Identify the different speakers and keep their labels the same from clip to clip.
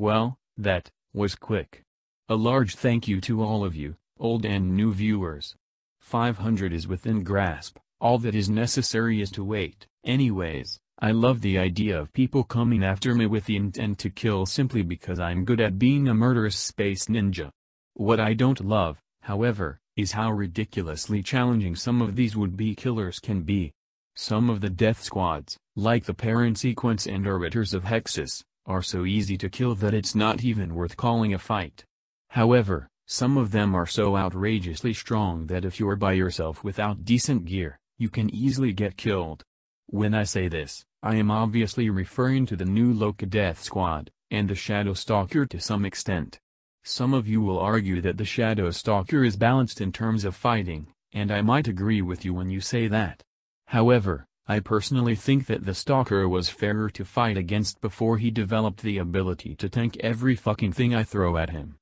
Speaker 1: Well, that was quick. A large thank you to all of you, old and new viewers. 500 is within grasp, all that is necessary is to wait. Anyways, I love the idea of people coming after me with the intent to kill simply because I'm good at being a murderous space ninja. What I don't love, however, is how ridiculously challenging some of these would-be killers can be. Some of the death squads, like the parent sequence and orbiters of Hexus, are so easy to kill that it's not even worth calling a fight. However, some of them are so outrageously strong that if you're by yourself without decent gear, you can easily get killed. When I say this, I am obviously referring to the new Loka Death Squad, and the Shadow Stalker to some extent. Some of you will argue that the Shadow Stalker is balanced in terms of fighting, and I might agree with you when you say that. However, I personally think that the stalker was fairer to fight against before he developed the ability to tank every fucking thing I throw at him.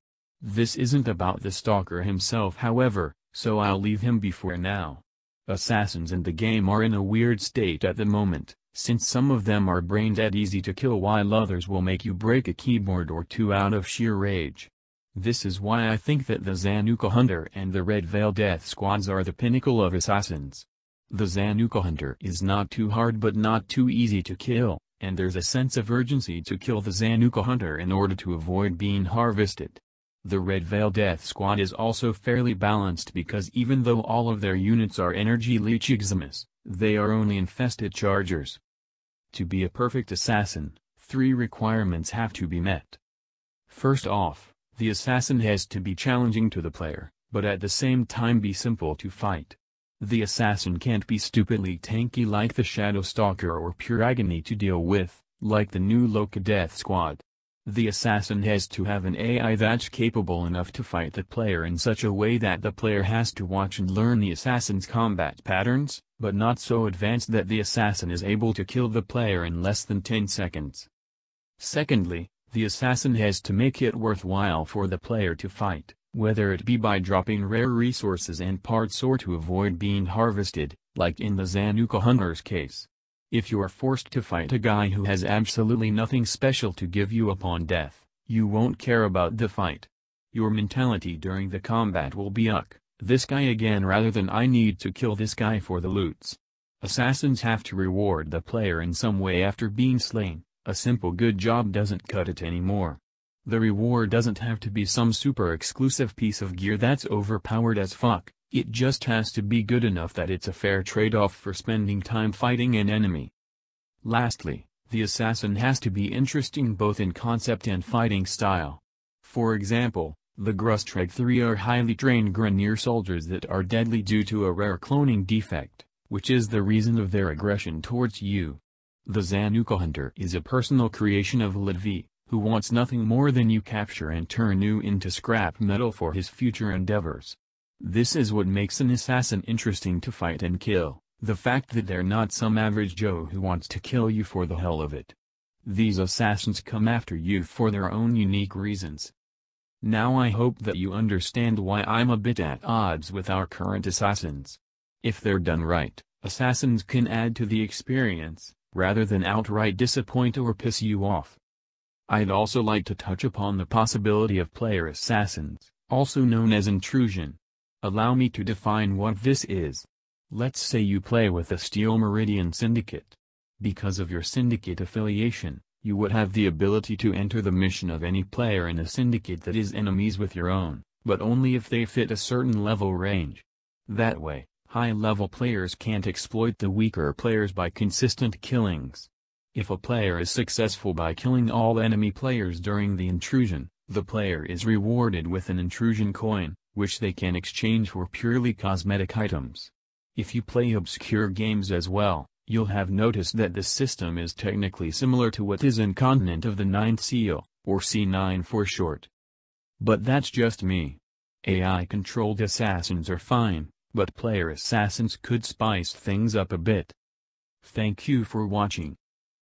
Speaker 1: This isn't about the stalker himself however, so I'll leave him before now. Assassins in the game are in a weird state at the moment, since some of them are brain dead easy to kill while others will make you break a keyboard or two out of sheer rage. This is why I think that the Zanuka Hunter and the Red Veil Death Squads are the pinnacle of assassins. The Zanuka hunter is not too hard but not too easy to kill, and there's a sense of urgency to kill the Zanuka hunter in order to avoid being harvested. The Red Veil Death Squad is also fairly balanced because even though all of their units are energy leech examus, they are only infested chargers. To be a perfect assassin, three requirements have to be met. First off, the assassin has to be challenging to the player, but at the same time be simple to fight. The assassin can't be stupidly tanky like the Shadow Stalker or pure agony to deal with, like the new Loka Death Squad. The assassin has to have an AI that's capable enough to fight the player in such a way that the player has to watch and learn the assassin's combat patterns, but not so advanced that the assassin is able to kill the player in less than 10 seconds. Secondly, the assassin has to make it worthwhile for the player to fight whether it be by dropping rare resources and parts or to avoid being harvested, like in the Zanuka hunter's case. If you're forced to fight a guy who has absolutely nothing special to give you upon death, you won't care about the fight. Your mentality during the combat will be uck, this guy again rather than I need to kill this guy for the loots. Assassins have to reward the player in some way after being slain, a simple good job doesn't cut it anymore. The reward doesn't have to be some super exclusive piece of gear that's overpowered as fuck, it just has to be good enough that it's a fair trade-off for spending time fighting an enemy. Lastly, the assassin has to be interesting both in concept and fighting style. For example, the Grustreg 3 are highly trained Grenier soldiers that are deadly due to a rare cloning defect, which is the reason of their aggression towards you. The Zanuka Hunter is a personal creation of Lidvi, who wants nothing more than you capture and turn you into scrap metal for his future endeavors. This is what makes an assassin interesting to fight and kill, the fact that they're not some average Joe who wants to kill you for the hell of it. These assassins come after you for their own unique reasons. Now I hope that you understand why I'm a bit at odds with our current assassins. If they're done right, assassins can add to the experience, rather than outright disappoint or piss you off. I'd also like to touch upon the possibility of player assassins, also known as intrusion. Allow me to define what this is. Let's say you play with the Steel Meridian Syndicate. Because of your syndicate affiliation, you would have the ability to enter the mission of any player in a syndicate that is enemies with your own, but only if they fit a certain level range. That way, high-level players can't exploit the weaker players by consistent killings. If a player is successful by killing all enemy players during the intrusion, the player is rewarded with an intrusion coin, which they can exchange for purely cosmetic items. If you play obscure games as well, you'll have noticed that this system is technically similar to what is in Continent of the Ninth Seal, or C9 for short. But that's just me. AI-controlled assassins are fine, but player assassins could spice things up a bit. Thank you for watching.